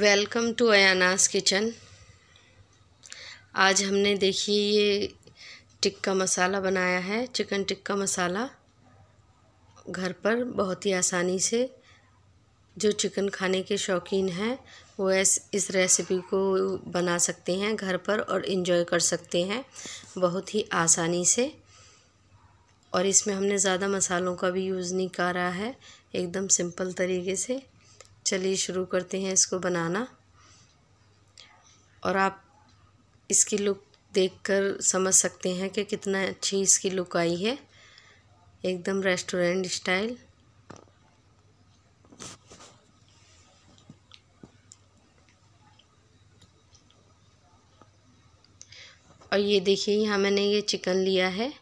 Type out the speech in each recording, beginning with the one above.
welcome to Anas kitchen आज हमने देखिए ये टिक्का मसाला बनाया है चिकन टिक्का मसाला घर पर बहुत ही आसानी से जो चिकन खाने के शौकीन हैं वो ऐस इस रेसिपी को बना सकते हैं घर पर और इन्जॉय कर सकते हैं बहुत ही आसानी से और इसमें हमने ज़्यादा मसालों का भी यूज़ नहीं करा है एकदम सिंपल तरीके से चलिए शुरू करते हैं इसको बनाना और आप इसकी लुक देखकर समझ सकते हैं कि कितना अच्छी इसकी लुक आई है एकदम रेस्टोरेंट स्टाइल और ये देखिए यहाँ मैंने ये चिकन लिया है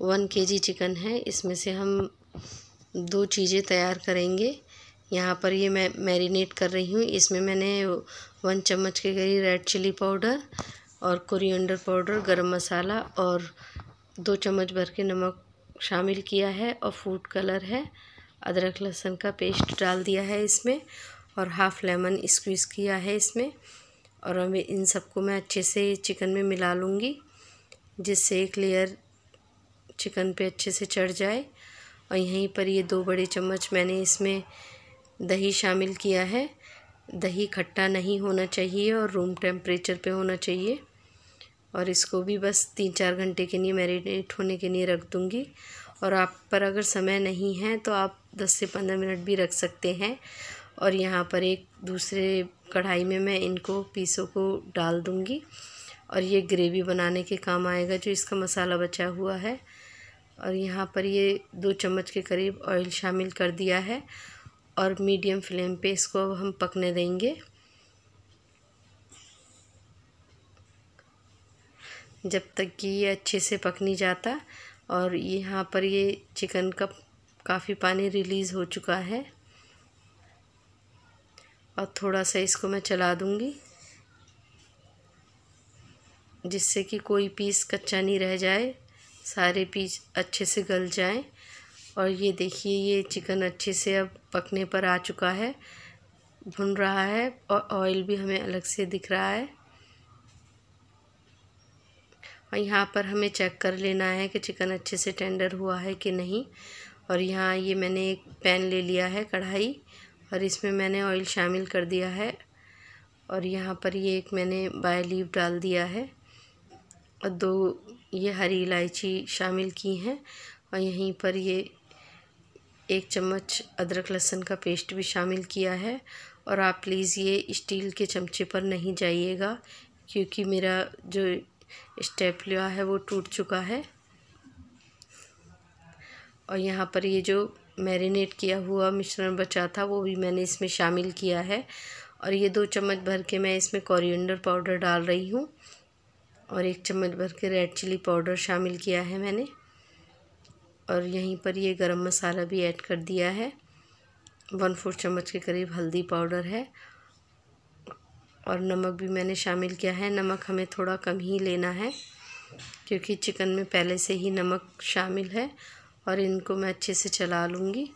वन के जी चिकन है इसमें से हम दो चीज़ें तैयार करेंगे यहाँ पर ये मैं मैरिनेट कर रही हूँ इसमें मैंने वन चम्मच के करीब रेड चिली पाउडर और कोरिएंडर पाउडर गरम मसाला और दो चम्मच भर के नमक शामिल किया है और फूड कलर है अदरक लहसुन का पेस्ट डाल दिया है इसमें और हाफ़ लेमन स्क्वीज़ किया है इसमें और अब इन सबको मैं अच्छे से चिकन में मिला लूँगी जिससे एक लेयर चिकन पे अच्छे से चढ़ जाए और यहीं पर ये दो बड़े चम्मच मैंने इसमें दही शामिल किया है दही खट्टा नहीं होना चाहिए और रूम टेम्परेचर पे होना चाहिए और इसको भी बस तीन चार घंटे के लिए मैरिनेट होने के लिए रख दूँगी और आप पर अगर समय नहीं है तो आप दस से पंद्रह मिनट भी रख सकते हैं और यहाँ पर एक दूसरे कढ़ाई में मैं इनको पीसों को डाल दूँगी और ये ग्रेवी बनाने के काम आएगा जो इसका मसाला बचा हुआ है और यहाँ पर ये दो चम्मच के करीब ऑयल शामिल कर दिया है और मीडियम फ्लेम पे इसको अब हम पकने देंगे जब तक कि ये अच्छे से पक नहीं जाता और यहाँ पर ये चिकन का काफ़ी पानी रिलीज़ हो चुका है और थोड़ा सा इसको मैं चला दूँगी जिससे कि कोई पीस कच्चा नहीं रह जाए सारे पीस अच्छे से गल जाएं और ये देखिए ये चिकन अच्छे से अब पकने पर आ चुका है भुन रहा है और ऑयल भी हमें अलग से दिख रहा है और यहाँ पर हमें चेक कर लेना है कि चिकन अच्छे से टेंडर हुआ है कि नहीं और यहाँ ये मैंने एक पैन ले लिया है कढ़ाई और इसमें मैंने ऑयल शामिल कर दिया है और यहाँ पर ये एक मैंने बाय लीव डाल दिया है और दो ये हरी इलायची शामिल की हैं और यहीं पर ये एक चम्मच अदरक लहसुन का पेस्ट भी शामिल किया है और आप प्लीज़ ये स्टील के चमचे पर नहीं जाइएगा क्योंकि मेरा जो लिया है वो टूट चुका है और यहाँ पर ये जो मैरिनेट किया हुआ मिश्रण बचा था वो भी मैंने इसमें शामिल किया है और ये दो चम्मच भर के मैं इसमें कोरिएंडर पाउडर डाल रही हूँ और एक चम्मच भर के रेड चिली पाउडर शामिल किया है मैंने और यहीं पर ये गरम मसाला भी ऐड कर दिया है वन फोर्थ चम्मच के करीब हल्दी पाउडर है और नमक भी मैंने शामिल किया है नमक हमें थोड़ा कम ही लेना है क्योंकि चिकन में पहले से ही नमक शामिल है और इनको मैं अच्छे से चला लूँगी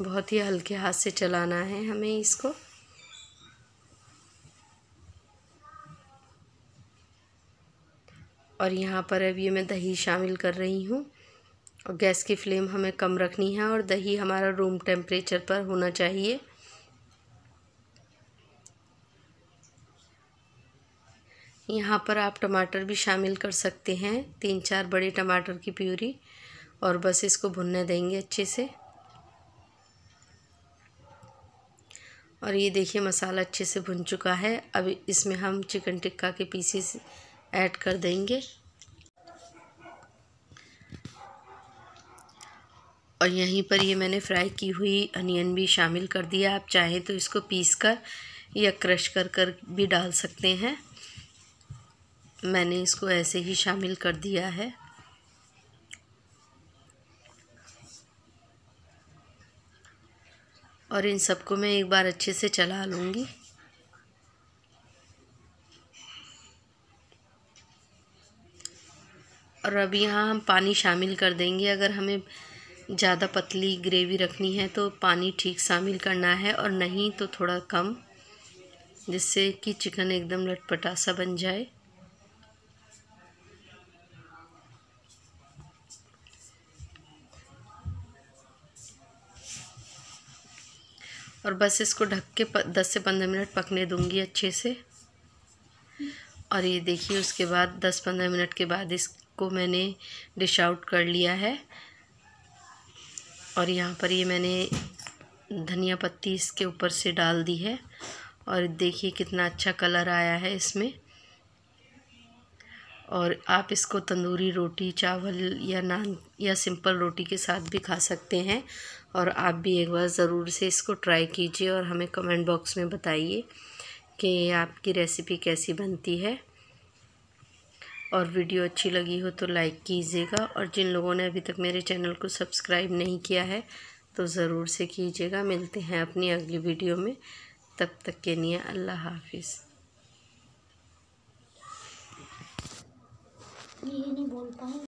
बहुत ही हल्के हाथ से चलाना है हमें इसको और यहाँ पर अब ये मैं दही शामिल कर रही हूँ और गैस की फ्लेम हमें कम रखनी है और दही हमारा रूम टेम्परेचर पर होना चाहिए यहाँ पर आप टमाटर भी शामिल कर सकते हैं तीन चार बड़े टमाटर की प्यूरी और बस इसको भुनने देंगे अच्छे से और ये देखिए मसाला अच्छे से भुन चुका है अब इसमें हम चिकन टिक्का के पीसेस ऐड कर देंगे और यहीं पर ये मैंने फ्राई की हुई अनियन भी शामिल कर दिया आप चाहें तो इसको पीस कर या क्रश कर कर भी डाल सकते हैं मैंने इसको ऐसे ही शामिल कर दिया है और इन सबको मैं एक बार अच्छे से चला लूँगी और अब यहाँ हम पानी शामिल कर देंगे अगर हमें ज़्यादा पतली ग्रेवी रखनी है तो पानी ठीक शामिल करना है और नहीं तो थोड़ा कम जिससे कि चिकन एकदम लटपटा सा बन जाए और बस इसको ढक के दस से पंद्रह मिनट पकने दूंगी अच्छे से और ये देखिए उसके बाद दस पंद्रह मिनट के बाद इसको मैंने डिश आउट कर लिया है और यहाँ पर ये मैंने धनिया पत्ती इसके ऊपर से डाल दी है और देखिए कितना अच्छा कलर आया है इसमें और आप इसको तंदूरी रोटी चावल या नान या सिंपल रोटी के साथ भी खा सकते हैं और आप भी एक बार ज़रूर से इसको ट्राई कीजिए और हमें कमेंट बॉक्स में बताइए कि आपकी रेसिपी कैसी बनती है और वीडियो अच्छी लगी हो तो लाइक कीजिएगा और जिन लोगों ने अभी तक मेरे चैनल को सब्सक्राइब नहीं किया है तो ज़रूर से कीजिएगा मिलते हैं अपनी अगली वीडियो में तब तक के लिए अल्लाह हाफिज़ ये नहीं बोलता पाऊँ